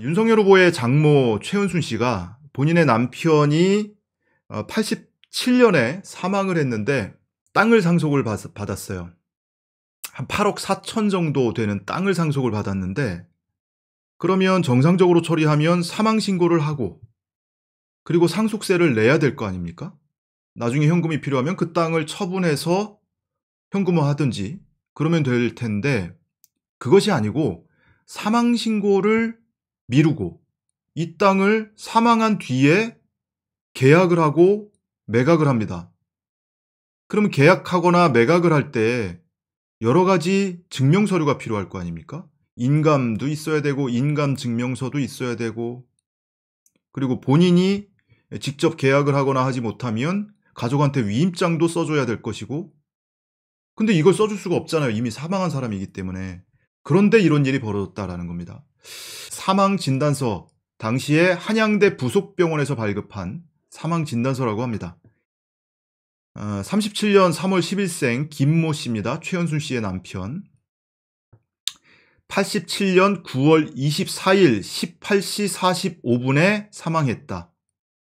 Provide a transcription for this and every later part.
윤석열 후보의 장모 최은순 씨가 본인의 남편이 87년에 어, 사망을 했는데 땅을 상속을 받았어요. 한 8억 4천 정도 되는 땅을 상속을 받았는데 그러면 정상적으로 처리하면 사망 신고를 하고 그리고 상속세를 내야 될 거 아닙니까? 나중에 현금이 필요하면 그 땅을 처분해서 현금화 하든지 그러면 될 텐데 그것이 아니고 사망 신고를 미루고 이 땅을 사망한 뒤에 계약을 하고 매각을 합니다. 그러면 계약하거나 매각을 할 때 여러 가지 증명서류가 필요할 거 아닙니까? 인감도 있어야 되고 인감 증명서도 있어야 되고 그리고 본인이 직접 계약을 하거나 하지 못하면 가족한테 위임장도 써줘야 될 것이고 근데 이걸 써줄 수가 없잖아요. 이미 사망한 사람이기 때문에 그런데 이런 일이 벌어졌다라는 겁니다. 사망 진단서 당시에 한양대 부속병원에서 발급한 사망 진단서라고 합니다. 37년 어, 3월 10일생 김모 씨입니다. 최현순 씨의 남편. 87년 9월 24일 18시 45분에 사망했다.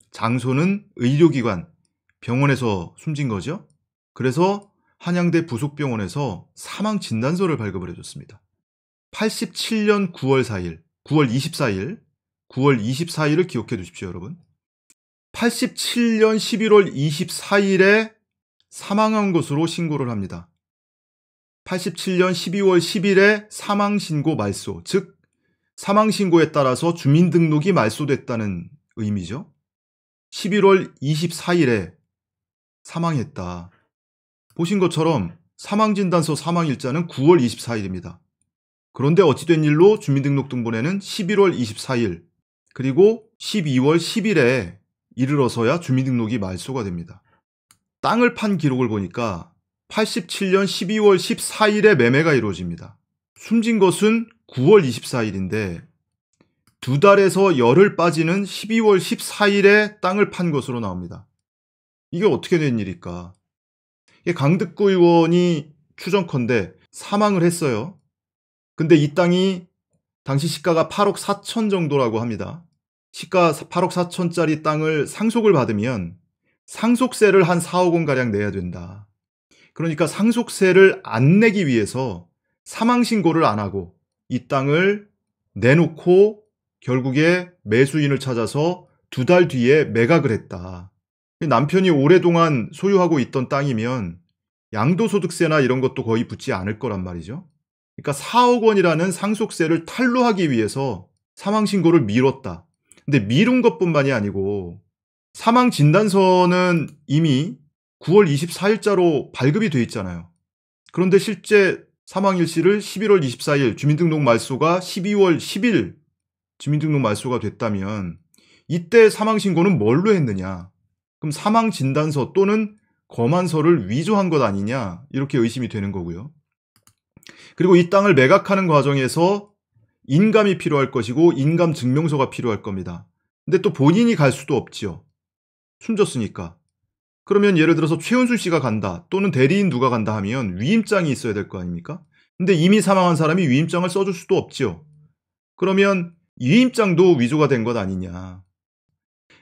장소는 의료기관, 병원에서 숨진 거죠. 그래서 한양대 부속병원에서 사망 진단서를 발급을 해줬습니다. 87년 9월 4일, 9월 24일, 9월 24일을 기억해 두십시오, 여러분. 87년 11월 24일에 사망한 것으로 신고를 합니다. 87년 12월 10일에 사망신고 말소, 즉 사망신고에 따라서 주민등록이 말소됐다는 의미죠. 11월 24일에 사망했다. 보신 것처럼 사망진단서 사망일자는 9월 24일입니다. 그런데 어찌된 일로 주민등록등본에는 11월 24일 그리고 12월 10일에 이르러서야 주민등록이 말소가 됩니다. 땅을 판 기록을 보니까 87년 12월 14일에 매매가 이루어집니다. 숨진 것은 9월 24일인데 두 달에서 열흘 빠지는 12월 14일에 땅을 판 것으로 나옵니다. 이게 어떻게 된 일일까? 강득구 의원이 추정컨대 사망을 했어요. 근데 이 땅이 당시 시가가 8억 4천 정도라고 합니다. 시가 8억 4천짜리 땅을 상속을 받으면 상속세를 한 4억 원가량 내야 된다. 그러니까 상속세를 안 내기 위해서 사망신고를 안 하고 이 땅을 내놓고 결국에 매수인을 찾아서 두 달 뒤에 매각을 했다. 남편이 오랫동안 소유하고 있던 땅이면 양도소득세나 이런 것도 거의 붙지 않을 거란 말이죠. 그러니까 4억 원이라는 상속세를 탈루하기 위해서 사망 신고를 미뤘다. 근데 미룬 것뿐만이 아니고 사망 진단서는 이미 9월 24일자로 발급이 돼 있잖아요. 그런데 실제 사망 일시를 11월 24일 주민등록 말소가 12월 10일 주민등록 말소가 됐다면 이때 사망 신고는 뭘로 했느냐? 그럼 사망 진단서 또는 검안서를 위조한 것 아니냐? 이렇게 의심이 되는 거고요. 그리고 이 땅을 매각하는 과정에서 인감이 필요할 것이고 인감 증명서가 필요할 겁니다. 근데 또 본인이 갈 수도 없지요. 숨졌으니까. 그러면 예를 들어서 최은수 씨가 간다 또는 대리인 누가 간다 하면 위임장이 있어야 될 거 아닙니까? 근데 이미 사망한 사람이 위임장을 써줄 수도 없지요. 그러면 위임장도 위조가 된 것 아니냐.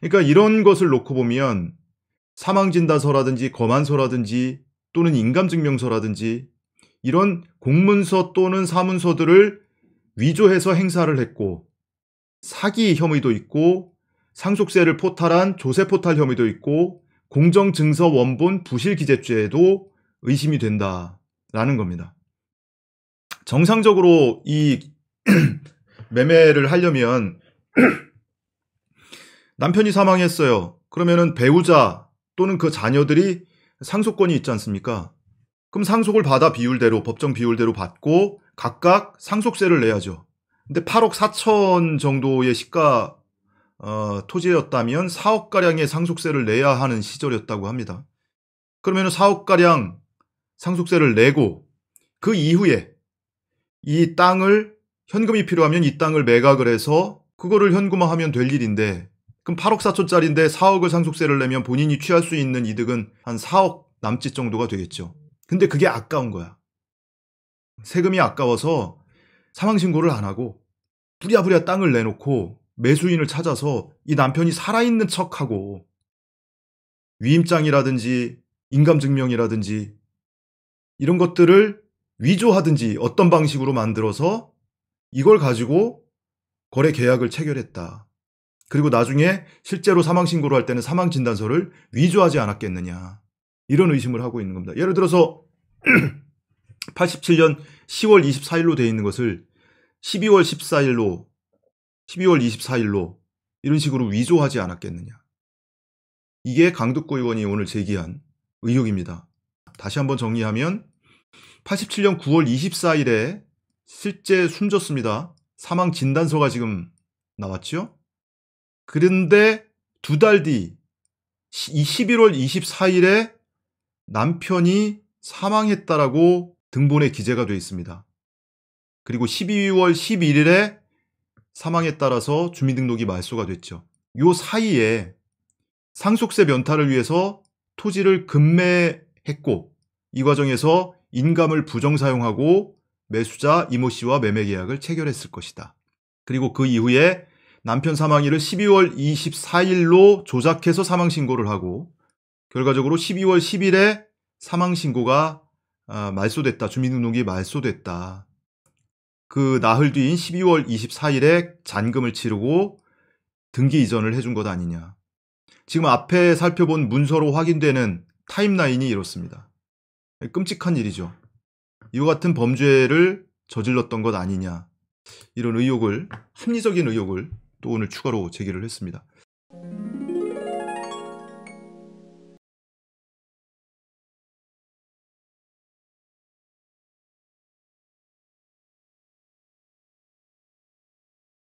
그러니까 이런 것을 놓고 보면 사망진단서라든지 거만서라든지 또는 인감증명서라든지 이런 공문서 또는 사문서들을 위조해서 행사를 했고 사기 혐의도 있고 상속세를 포탈한 조세 포탈 혐의도 있고 공정증서 원본 부실 기재죄에도 의심이 된다라는 겁니다. 정상적으로 이 매매를 하려면 남편이 사망했어요. 그러면 배우자 또는 그 자녀들이 상속권이 있지 않습니까? 그럼 상속을 받아 비율대로 법정 비율대로 받고 각각 상속세를 내야죠. 근데 8억 4천 정도의 시가 어, 토지였다면 4억 가량의 상속세를 내야 하는 시절이었다고 합니다. 그러면 4억 가량 상속세를 내고 그 이후에 이 땅을 현금이 필요하면 이 땅을 매각을 해서 그거를 현금화하면 될 일인데 그럼 8억 4천짜리인데 4억을 상속세를 내면 본인이 취할 수 있는 이득은 한 4억 남짓 정도가 되겠죠. 근데 그게 아까운 거야. 세금이 아까워서 사망신고를 안 하고 부랴부랴 땅을 내놓고 매수인을 찾아서 이 남편이 살아있는 척하고 위임장이라든지 인감증명이라든지 이런 것들을 위조하든지 어떤 방식으로 만들어서 이걸 가지고 거래 계약을 체결했다. 그리고 나중에 실제로 사망신고를 할 때는 사망진단서를 위조하지 않았겠느냐. 이런 의심을 하고 있는 겁니다. 예를 들어서 87년 10월 24일로 되어 있는 것을 12월 14일로 12월 24일로 이런 식으로 위조하지 않았겠느냐. 이게 강덕구 의원이 오늘 제기한 의혹입니다. 다시 한번 정리하면 87년 9월 24일에 실제 숨졌습니다. 사망 진단서가 지금 나왔죠? 그런데 두 달 뒤, 11월 24일에 남편이 사망했다라고 등본에 기재가 되어 있습니다. 그리고 12월 11일에 사망에 따라서 주민등록이 말소가 됐죠. 요 사이에 상속세 면탈을 위해서 토지를 급매했고 이 과정에서 인감을 부정 사용하고 매수자 이모 씨와 매매 계약을 체결했을 것이다. 그리고 그 이후에 남편 사망일을 12월 24일로 조작해서 사망 신고를 하고 결과적으로 12월 10일에 사망 신고가 아, 말소됐다. 주민등록이 말소됐다. 그 나흘 뒤인 12월 24일에 잔금을 치르고 등기 이전을 해준 것 아니냐. 지금 앞에 살펴본 문서로 확인되는 타임라인이 이렇습니다. 끔찍한 일이죠. 이와 같은 범죄를 저질렀던 것 아니냐. 이런 의혹을 합리적인 의혹을 또 오늘 추가로 제기를 했습니다.